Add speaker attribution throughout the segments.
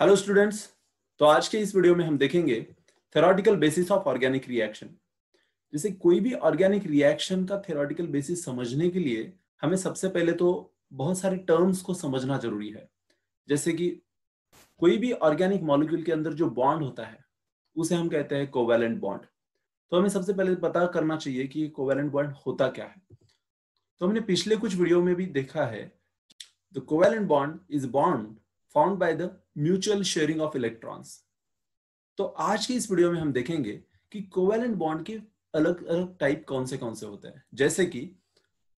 Speaker 1: Hello students तो आज के इस वीडियो में हम देखेंगे theoretical basis of organic reaction जैसे कोई भी ऑर्गेनिक रिएक्शन का थेरोटिकल बेसिस समझने के लिए हमें सबसे पहले तो बहुत सारे टर्म्स को समझना जरूरी है जैसे कि कोई भी ऑर्गेनिक मॉलिक्यूल के अंदर जो बॉन्ड होता है उसे हम कहते हैं कोवेलेंट बॉन्ड तो हमें सबसे पहले पता करना चाहिए कि कोवेलेंट बॉन्ड होता क्या है तो हमने पिछले कुछ वीडियो में भी देखा है the covalent bond is bond found by the mutual sharing of electrons तो आज की इस वीडियो में हम देखेंगे कि कोवेलेंट बॉन्ड के अलग अलग टाइप कौन से कौन से होते हैं जैसे कि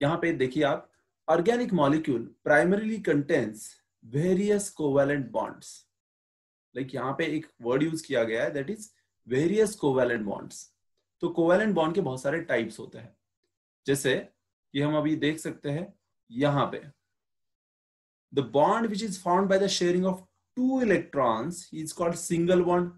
Speaker 1: यहाँ पे देखिए आप organic molecule primarily contains various covalent bonds like यहाँ पे एक वर्ड यूज किया गया है that is various covalent bonds तो कोवेलेंट बॉन्ड के बहुत सारे टाइप्स होते हैं जैसे ये हम अभी देख सकते हैं यहाँ पे the bond which is found by the sharing of two electrons is called single bond.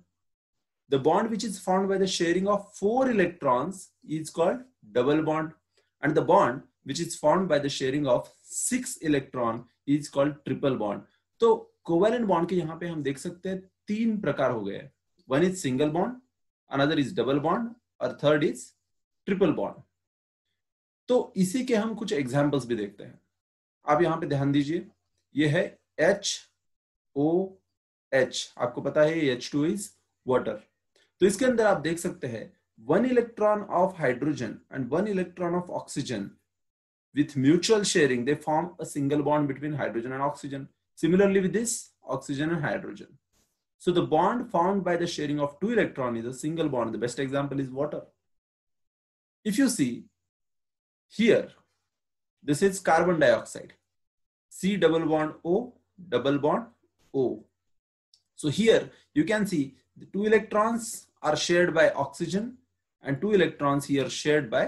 Speaker 1: The bond which is formed by the sharing of four electrons is called double bond. And the bond which is formed by the sharing of six electron is called triple bond. so covalent bond ke yahan pe hum dekh sakte hain teen prakar ho gaye one is single bond another is double bond or third is triple bond तो इसी के हम कुछ examples भी देखते हैं आप यहाँ पे ध्यान दीजिए ये है H ओ एच आपको पता है एच टू इज वॉटर तो इसके अंदर आप देख सकते हैं one electron of hydrogen and one electron of oxygen with mutual sharing they form a single bond between hydrogen and oxygen similarly with this oxygen and hydrogen so the bond form by the sharing of two electron is a single bond the best example is water if you see here this is carbon dioxide C double bond O double bond O. So here you can see the two electrons are shared by oxygen and two electrons here shared by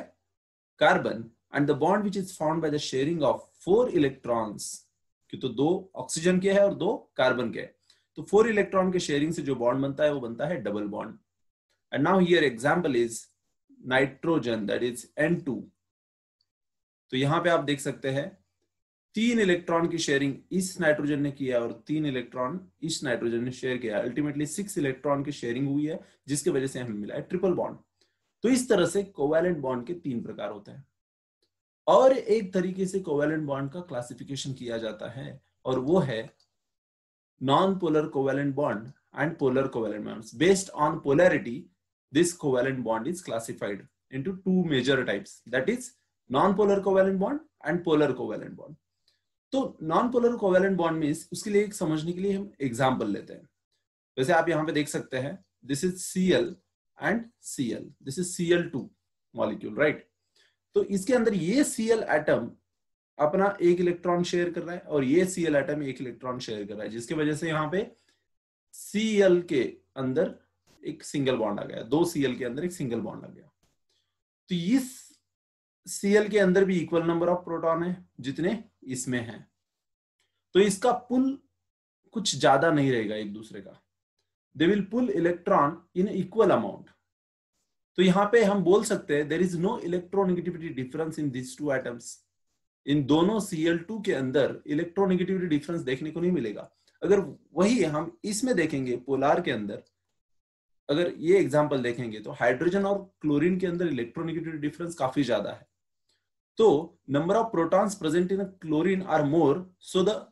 Speaker 1: carbon and the bond which is formed by the sharing of four electrons कि तो दो oxygen के है और दो carbon के है तो फोर इलेक्ट्रॉन के शेयरिंग से जो बॉन्ड बनता है वो बनता है double bond and now here example is nitrogen that is N2 तो यहां पे आप देख सकते हैं तीन इलेक्ट्रॉन की शेयरिंग इस नाइट्रोजन ने किया और तीन इलेक्ट्रॉन इस नाइट्रोजन ने शेयर किया अल्टीमेटली सिक्स इलेक्ट्रॉन की शेयरिंग हुई है जिसकी वजह से हमें मिला है ट्रिपल बॉन्ड तो इस तरह से कोवेलेंट बॉन्ड के तीन प्रकार होते हैं और एक तरीके से कोवेलेंट बॉन्ड का क्लासिफिकेशन किया जाता है और वो है non polar covalent bond and polar covalent bond based on polarity this covalent bond is classified into two major types that is non polar covalent bond and polar covalent bond तो non polar covalent bond में उसके लिए समझने के लिए हम example लेते हैं वैसे आप यहाँ पे देख सकते हैं this is C L and C L this is C L two molecule right तो इसके अंदर ये सी एल एटम अपना एक इलेक्ट्रॉन शेयर कर रहा है और ये सी एल एटम एक इलेक्ट्रॉन शेयर कर रहा है जिसकी वजह से यहाँ पे सी एल के अंदर एक सिंगल बॉन्ड आ गया दो सी एल के अंदर एक सिंगल बॉन्ड आ गया तो इस सीएल के अंदर भी इक्वल नंबर ऑफ प्रोटॉन है जितने इसमें हैं तो इसका पुल कुछ ज्यादा नहीं रहेगा एक दूसरे का they will pull electron in equal amount तो यहां पे हम बोल सकते हैं there is no electronegativity difference in this two items इन दोनों टू के अंदर इलेक्ट्रोनिगेटिविटी डिफरेंस देखने को नहीं मिलेगा अगर वही हम इसमें देखेंगे पोलार के अंदर अगर ये एग्जाम्पल देखेंगे तो हाइड्रोजन और क्लोरीन के अंदर इलेक्ट्रोनेगेटिविटी डिफरेंस काफी ज्यादा है So तो number of protons present in a chlorine are more. So the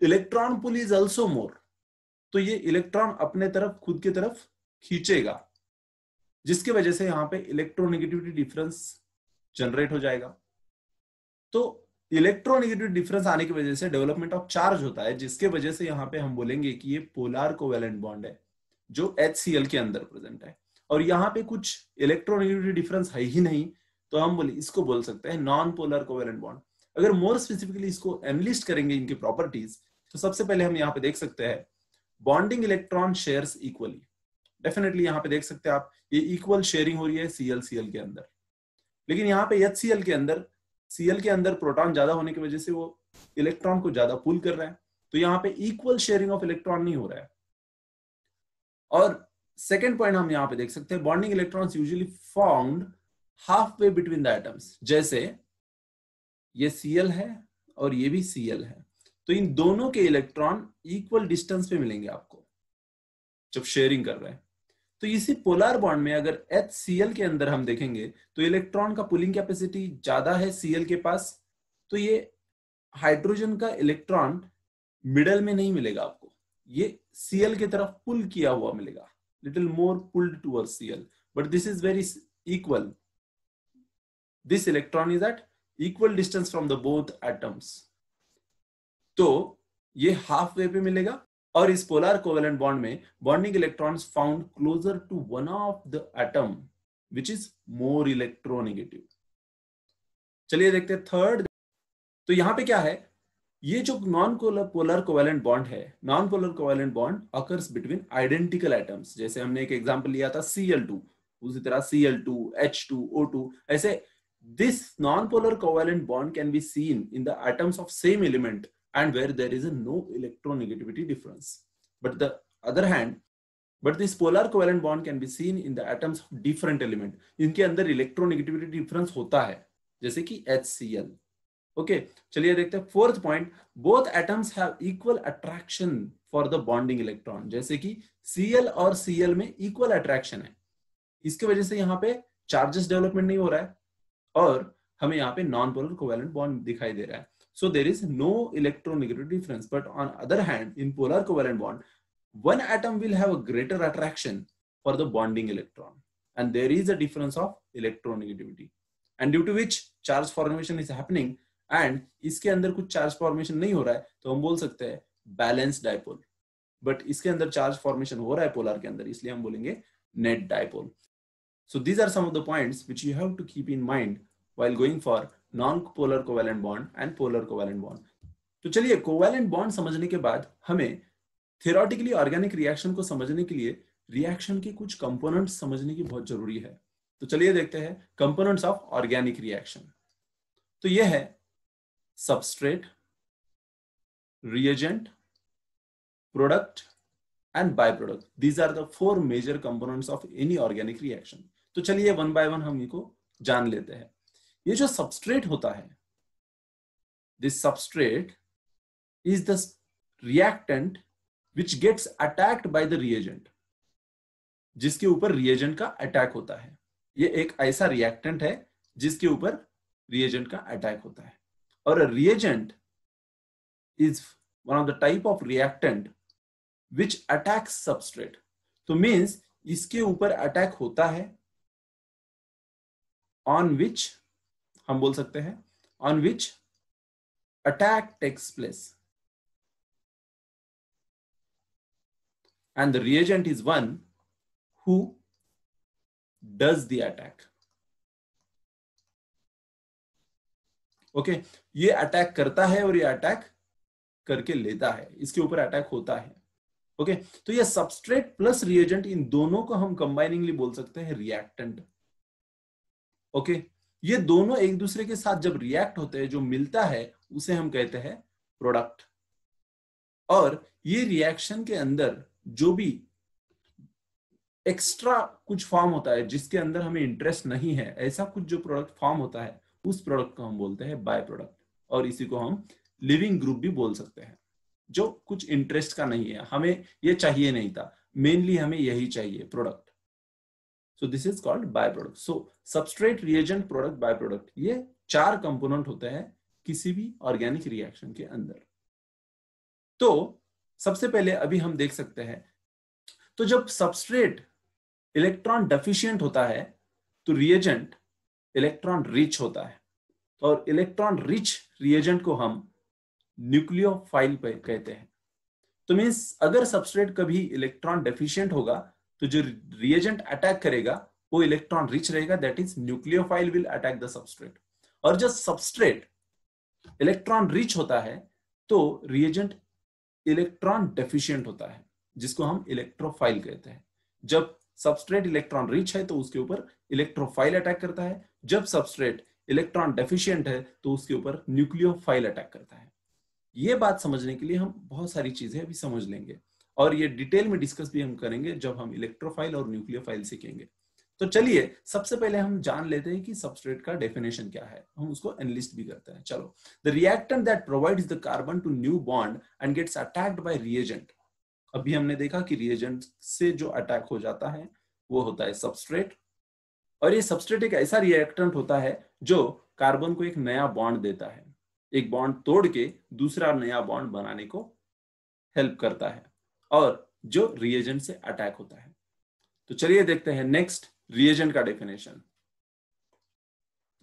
Speaker 1: electron pull is also more. तो ये इलेक्ट्रॉन अपने तरफ खुद की तरफ खींचेगा जिसके वजह से यहाँ पे इलेक्ट्रोनेगेटिविटी डिफरेंस जनरेट हो जाएगा तो इलेक्ट्रोनेगेटिव डिफरेंस आने की वजह से डेवलपमेंट ऑफ चार्ज होता है जिसके वजह से यहां पे हम बोलेंगे कि ये पोलार कोवेलेंट बॉन्ड है जो एच के अंदर प्रेजेंट है और यहां पे कुछ इलेक्ट्रोनेगेटिविटी डिफरेंस है ही नहीं तो हम बोले इसको बोल सकते हैं नॉन पोलर कोवेलेंट बॉन्ड अगर मोर स्पेसिफिकली इसको एनलिस्ट करेंगे इनकी प्रॉपर्टीज तो सबसे पहले हम यहाँ पे देख सकते हैं bonding electron share equally definitely यहाँ पे देख सकते हैं आप ये इक्वल शेयरिंग हो रही है सीएल सीएल के अंदर लेकिन यहाँ पे एच के अंदर सीएल के अंदर प्रोटॉन ज्यादा होने की वजह से वो इलेक्ट्रॉन को ज्यादा पुल कर रहा है तो यहाँ पे इक्वल शेयरिंग ऑफ इलेक्ट्रॉन नहीं हो रहा है और सेकेंड पॉइंट हम यहाँ पे देख सकते हैं bonding electron usually found half way between the atoms जैसे ये सीएल है और ये भी सीएल है तो इन दोनों के इलेक्ट्रॉन इक्वल डिस्टेंस पे मिलेंगे आपको जब शेयरिंग कर रहे हैं तो इसी पोलर बॉन्ड में अगर एच के अंदर हम देखेंगे तो इलेक्ट्रॉन का पुलिंग कैपेसिटी ज्यादा है सीएल के पास तो ये हाइड्रोजन का इलेक्ट्रॉन मिडल में नहीं मिलेगा आपको ये सीएल की तरफ पुल किया हुआ मिलेगा little more pulled toward CL but this is very equal this electron is at equal distance from the both atoms तो ये हाफ वे पे मिलेगा और इस पोलर कोवेलेंट बॉन्ड में bonding electrons found closer to one of the atom which is more electronegative चलिए देखते हैं थर्ड तो यहां पे क्या है ये जो नॉन पोलर कोवेलेंट बॉन्ड है non polar covalent bond occurs between identical atoms जैसे हमने एक एग्जाम्पल लिया था Cl2 उसी तरह Cl2 H2 O2 ऐसे This nonpolar covalent bond can be seen in the atoms of same element and where there is a no electronegativity difference. But the other hand, but this polar covalent bond can be seen in the atoms of different element. इनके अंदर electronegativity difference hota hai jaise ki HCl. okay, chaliye dekhte hain fourth point both atoms have equal attraction for the bonding electron jaise ki Cl aur Cl mein equal attraction hai iske wajah se yahan pe charges development nahi ho raha hai और हमें यहाँ पे non polar covalent bond दिखाई दे रहा है so there is no electronegative difference but on other hand in polar covalent bond one atom will have a greater attraction for the bonding electron and there is a difference of electronegativity and due to which charge formation is happening इसके अंदर कुछ charge formation नहीं हो रहा है तो हम बोल सकते हैं बैलेंस डायपोल बट इसके अंदर चार्ज फॉर्मेशन हो रहा है पोलर के अंदर इसलिए हम बोलेंगे net dipole So these are some of the points which you have to keep in mind while going for non-polar covalent bond and polar covalent bond. तो चलिए कोवैलेंट बॉन्ड समझने के बाद हमें थियोरटिकली ऑर्गेनिक रिएक्शन को समझने के लिए रिएक्शन के कुछ कंपोनेंट्स समझने की बहुत जरूरी है तो चलिए देखते हैं कंपोनेंट्स ऑफ ऑर्गेनिक रिएक्शन तो यह है substrate reagent product and byproduct. These are the four major components of any organic reaction. तो चलिए वन बाय वन हम इनको जान लेते हैं ये जो सबस्ट्रेट होता है this substrate is the reactant which gets attacked by the reagent जिसके ऊपर रिएजेंट का अटैक होता है ये एक ऐसा रिएक्टेंट है जिसके ऊपर रिएजेंट का अटैक होता है और reagent is one of the type of reactant which attack substrate तो मीन्स इसके ऊपर अटैक होता है ऑन विच हम बोल सकते हैं on which attack takes place and the reagent is one who does the attack okay okay, ये अटैक करता है और ये अटैक करके लेता है इसके ऊपर अटैक होता है ओके okay, तो ये सबस्ट्रेट प्लस रिएजेंट इन दोनों को हम कंबाइनिंगली बोल सकते हैं रिएक्टेंट ओके ये दोनों एक दूसरे के साथ जब रिएक्ट होते हैं जो मिलता है उसे हम कहते हैं प्रोडक्ट और ये रिएक्शन के अंदर जो भी एक्स्ट्रा कुछ फॉर्म होता है जिसके अंदर हमें इंटरेस्ट नहीं है ऐसा कुछ जो प्रोडक्ट फॉर्म होता है उस प्रोडक्ट को हम बोलते हैं बाय प्रोडक्ट और इसी को हम लिविंग ग्रुप भी बोल सकते हैं जो कुछ इंटरेस्ट का नहीं है हमें ये चाहिए नहीं था मेनली हमें यही चाहिए product so this is called by product so substrate reagent product by product ये चार कंपोनेंट होते हैं किसी भी ऑर्गेनिक रिएक्शन के अंदर तो सबसे पहले अभी हम देख सकते हैं तो जब सबस्ट्रेट इलेक्ट्रॉन डेफिशियंट होता है तो रिएजेंट इलेक्ट्रॉन रिच होता है और इलेक्ट्रॉन रिच रिएजेंट को हम न्यूक्लियोफाइल पे कहते हैं तो मीन्स अगर सबस्ट्रेट कभी इलेक्ट्रॉन डेफिशियंट होगा तो जो रिएजेंट अटैक करेगा वो इलेक्ट्रॉन रिच रहेगा that is nucleophile will attack the substrate और जब सबस्ट्रेट इलेक्ट्रॉन रिच होता है तो रिएजेंट इलेक्ट्रॉन डेफिशिएंट होता है जिसको हम इलेक्ट्रोफाइल कहते हैं जब सबस्ट्रेट इलेक्ट्रॉन रिच है तो उसके ऊपर इलेक्ट्रोफाइल अटैक करता है जब सबस्ट्रेट इलेक्ट्रॉन डेफिशिएंट है तो उसके ऊपर न्यूक्लियोफाइल अटैक करता है ये बात समझने के लिए हम बहुत सारी चीजें अभी समझ लेंगे और ये डिटेल में डिस्कस भी हम करेंगे जब हम इलेक्ट्रोफाइल और न्यूक्लियोफाइल सीखेंगे तो चलिए सबसे पहले हम जान लेते हैं कि सबस्ट्रेट का डेफिनेशन क्या है हम उसको एनलिस्ट भी करते हैं चलो the reactant that provides the carbon to new bond and gets attacked by reagent अभी हमने देखा कि रिएजेंट से जो अटैक हो जाता है वो होता है सबस्ट्रेट और ये सबस्ट्रेट एक ऐसा रिएक्टेंट होता है जो कार्बन को एक नया बॉन्ड देता है एक बॉन्ड तोड़ के दूसरा नया बॉन्ड बनाने को हेल्प करता है और जो रिएजेंट से अटैक होता है तो चलिए देखते हैं नेक्स्ट रिएजेंट का definition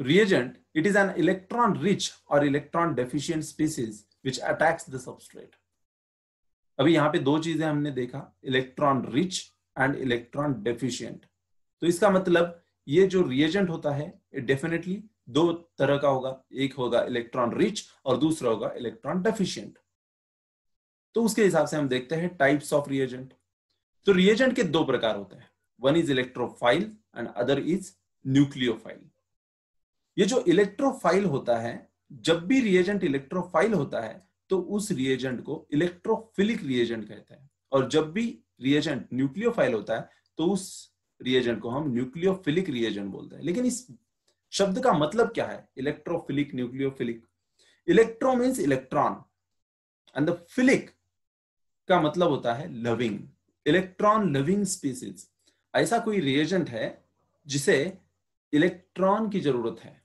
Speaker 1: reagent it is an electron rich और electron deficient species which attacks the substrate अभी यहां पे दो चीजें हमने देखा electron rich and electron deficient तो इसका मतलब ये जो रिएजेंट होता है डेफिनेटली दो तरह का होगा एक होगा इलेक्ट्रॉन रिच और दूसरा होगा इलेक्ट्रॉन डेफिशियंट तो उसके हिसाब से हम देखते हैं टाइप्स ऑफ रिएजेंट तो रिएजेंट के दो प्रकार होते हैं one is electrophile and other is nucleophile ये जो इलेक्ट्रोफाइल होता है जब भी रिएजेंट इलेक्ट्रोफाइल होता है तो उस रिएजेंट को इलेक्ट्रोफिलिक रिएजेंट कहते हैं और जब भी रिएजेंट न्यूक्लियोफाइल होता है तो उस रिएजेंट को हम न्यूक्लियोफिलिक रिएजेंट बोलते हैं लेकिन इस शब्द का मतलब क्या है electrophilic nucleophilic electro means electron and the philic का मतलब होता है लविंग इलेक्ट्रॉन लविंग स्पीसीज ऐसा कोई रिएजेंट है जिसे इलेक्ट्रॉन की जरूरत है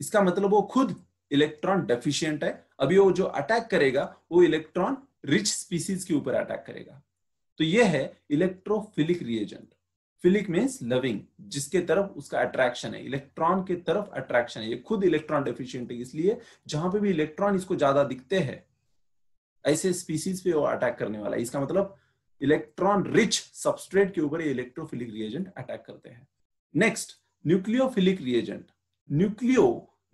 Speaker 1: इसका मतलब वो खुद इलेक्ट्रॉन डेफिशिएंट है अभी वो जो अटैक करेगा वो इलेक्ट्रॉन रिच स्पीसीज के ऊपर अटैक करेगा तो ये है electrophilic reagent philic means loving जिसके तरफ उसका अट्रैक्शन है इलेक्ट्रॉन के तरफ अट्रैक्शन है ये खुद इलेक्ट्रॉन डेफिशिएंट है इसलिए जहां पे भी इलेक्ट्रॉन इसको ज्यादा दिखते हैं ऐसे स्पीसीज पे वो अटैक करने वाला है इसका मतलब इलेक्ट्रॉन रिच सबस्ट्रेट के ऊपर इलेक्ट्रोफिलिक रिएजेंट अटैक करते हैं next nucleophilic reagent nucleo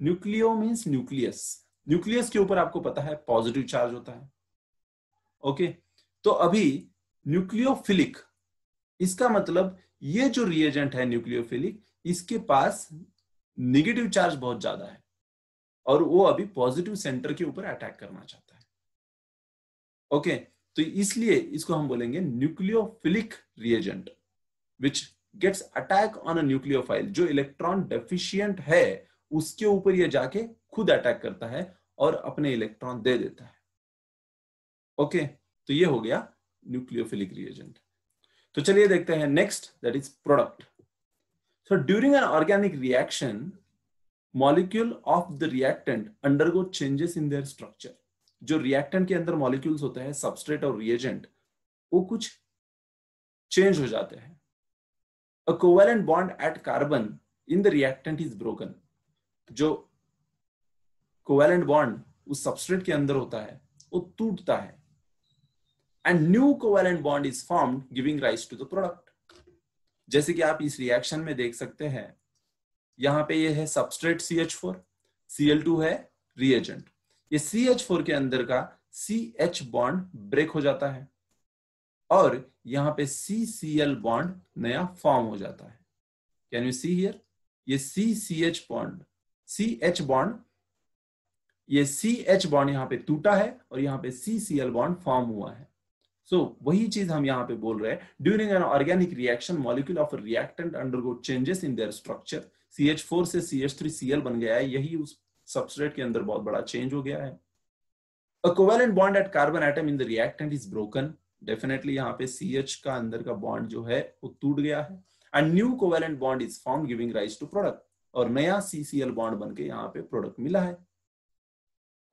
Speaker 1: nucleo means nucleus nucleus के ऊपर आपको पता है पॉजिटिव चार्ज होता है ओके okay? तो अभी न्यूक्लियोफिलिक इसका मतलब ये जो रिएजेंट है न्यूक्लियोफिलिक इसके पास निगेटिव चार्ज बहुत ज्यादा है और वो अभी पॉजिटिव सेंटर के ऊपर अटैक करना चाहता है ओके तो इसलिए इसको हम बोलेंगे nucleophilic reagent which gets attack on a nucleophile जो इलेक्ट्रॉन डेफिशियंट है उसके ऊपर ये जाके खुद अटैक करता है और अपने इलेक्ट्रॉन दे देता है ओके तो ये हो गया न्यूक्लियोफिलिक रिएजेंट तो चलिए देखते हैं next that is product so during an organic reaction molecule of the reactant undergo changes in their structure जो रिएक्टेंट के अंदर मॉलिक्यूल्स होते हैं सबस्ट्रेट और रिएजेंट वो कुछ चेंज हो जाते हैं a covalent bond at carbon in the reactant is broken जो कोवेलेंट बॉन्ड उस सबस्ट्रेट के अंदर होता है वो टूटता है and new covalent bond is formed giving rise to the product जैसे कि आप इस रिएक्शन में देख सकते हैं यहां पे ये है substrate C H four C L two है रिएजेंट ये सी एच फोर के अंदर का सी एच बॉन्ड ब्रेक हो जाता है और यहां पे सी सी एल बॉन्ड नया फॉर्म हो जाता है कैन यू सी हियर ये C C H bond C H bond ये सी एच बॉन्ड यहां पे टूटा है और यहाँ पे C C L bond form हुआ है सो so, वही चीज हम यहां पे बोल रहे हैं during an organic reaction molecule of reactant undergo changes in their structure C H four से C H three C L बन गया है यही उस सबस्ट्रेट के अंदर बहुत बड़ा चेंज हो गया है a covalent bond at carbon atom in the reactant is broken definitely यहाँ पे सी एच का अंदर का बॉन्ड जो है वो टूट गया है and new covalent bond is form giving rise to product और नया सी सी एल बॉन्ड बनकर यहाँ पे प्रोडक्ट मिला है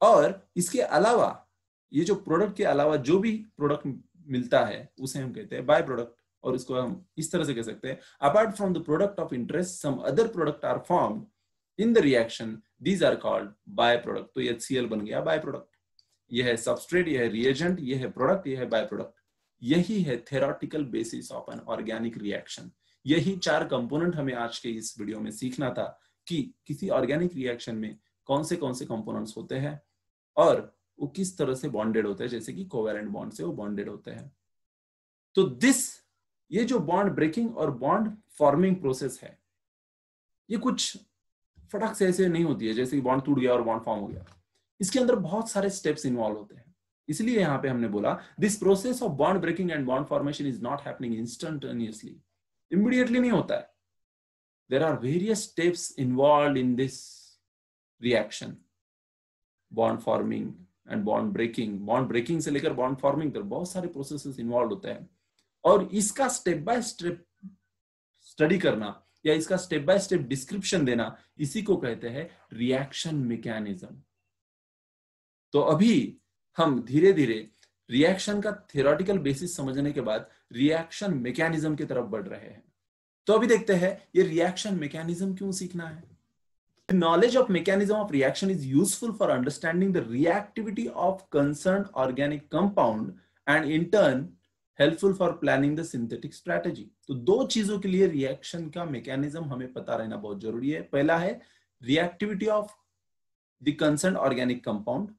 Speaker 1: और इसके अलावा ये जो प्रोडक्ट के अलावा जो भी प्रोडक्ट मिलता है उसे हम कहते हैं बाय प्रोडक्ट और इसको हम इस तरह से कह सकते हैं apart from the product of interest some other product are formed in the reaction these are called by product तो ये HCl बन गया बाय प्रोडक्ट यह है सबस्ट्रेट यह है रिएजेंट यह है प्रोडक्ट यह है बाय प्रोडक्ट यही है theoretical basis of an organic reaction यही चार कंपोनेंट हमें आज के इस वीडियो में सीखना था कि किसी ऑर्गेनिक रिएक्शन में कौन से कौन से कंपोनेंट्स होते हैं और वो किस तरह से बॉन्डेड होते हैं जैसे कि कोवेरेंट बॉन्ड से वो बॉन्डेड होते हैं तो दिस ये जो बॉन्ड ब्रेकिंग और बॉन्ड फॉर्मिंग प्रोसेस है ये कुछ फटाक से ऐसे नहीं होती है जैसे बॉन्ड टूट गया और बॉन्ड फॉर्म हो गया इसके अंदर बहुत सारे स्टेप्स इन्वॉल्व होते हैं इसलिए यहाँ पे हमने बोला this process of bond breaking and bond formation is not happening instantaneously immediately नहीं होता है there are various steps involve in this reaction bond forming and bond breaking bond breaking से लेकर बॉन्ड फॉर्मिंग तक बहुत सारे प्रोसेस इन्वॉल्व होते हैं और इसका स्टेप बाय स्टेप स्टडी करना या इसका स्टेप बाय स्टेप डिस्क्रिप्शन देना इसी को कहते हैं रिएक्शन मैकेनिज्म तो अभी हम धीरे धीरे रिएक्शन का थेरोटिकल बेसिस समझने के बाद रिएक्शन मैकेनिज्म की तरफ बढ़ रहे हैं तो अभी देखते हैं ये रिएक्शन मैकेनिज्म क्यों सीखना है knowledge of mechanism of reaction is useful for understanding the reactivity of concern organic compound and in turn helpful for planning the synthetic strategy तो दो चीजों के लिए रिएक्शन का मैकेनिज्म हमें पता रहना बहुत जरूरी है पहला है reactivity of the concern organic compound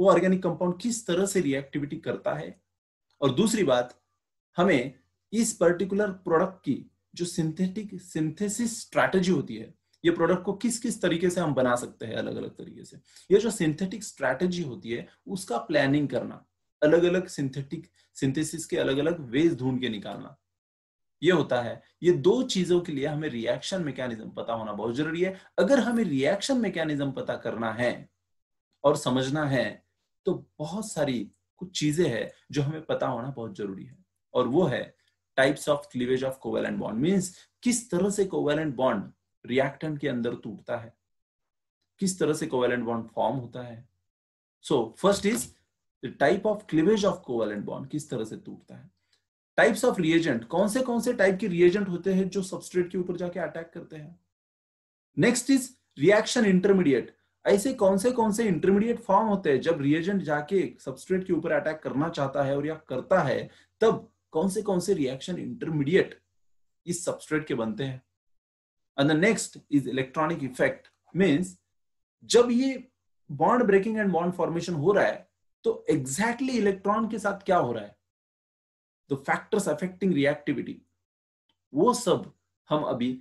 Speaker 1: वो ऑर्गेनिक कंपाउंड किस तरह से रिएक्टिविटी करता है और दूसरी बात हमें इस पर्टिकुलर प्रोडक्ट की जो सिंथेटिक सिंथेसिस स्ट्रैटेजी होती है ये प्रोडक्ट को किस किस तरीके से हम बना सकते हैं अलग अलग तरीके से ये जो सिंथेटिक स्ट्रैटेजी होती है उसका प्लानिंग करना अलग अलग सिंथेटिक सिंथेसिस के अलग अलग वेज ढूंढ के निकालना ये होता है ये दो चीजों के लिए हमें रिएक्शन मैकेनिज्म पता होना बहुत जरूरी है अगर हमें रिएक्शन मैकेनिज्म पता करना है और समझना है तो बहुत सारी कुछ चीजें हैं जो हमें पता होना बहुत जरूरी है और वो है types of cleavage of covalent bond means किस तरह से कोवेलेंट बॉन्ड रिएक्टेंट के अंदर टूटता है किस तरह से कोवेलेंट बॉन्ड फॉर्म होता है so first is type of cleavage of covalent bond किस तरह से टूटता है टाइप्स ऑफ रिएजेंट कौन से कौन से टाइप के रिएजेंट होते हैं जो सबस्ट्रेट के ऊपर जाके अटैक करते हैं नेक्स्ट इज रिएक्शन इंटरमीडिएट ऐसे कौन से कौन से इंटरमीडिएट फॉर्म होते हैं जब रिएजेंट जाके सबस्ट्रेट के ऊपर अटैक करना चाहता है और या करता है तब कौन से कौन से रिएक्शन इंटरमीडिएट इस सबस्ट्रेट के बनते हैं and the next is electronic effect means जब ये bond breaking and bond formation हो रहा है तो एग्जैक्टली exactly इलेक्ट्रॉन के साथ क्या हो रहा है द फैक्टर्स अफेक्टिंग रिएक्टिविटी वो सब हम अभी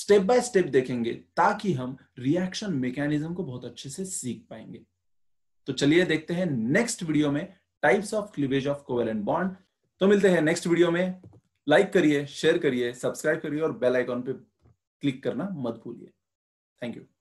Speaker 1: स्टेप बाय स्टेप देखेंगे ताकि हम रिएक्शन मैकेनिज्म को बहुत अच्छे से सीख पाएंगे तो चलिए देखते हैं नेक्स्ट वीडियो में types of cleavage of covalent bond तो मिलते हैं नेक्स्ट वीडियो में लाइक करिए शेयर करिए सब्सक्राइब करिए और बेल आइकॉन पे क्लिक करना मत भूलिए थैंक यू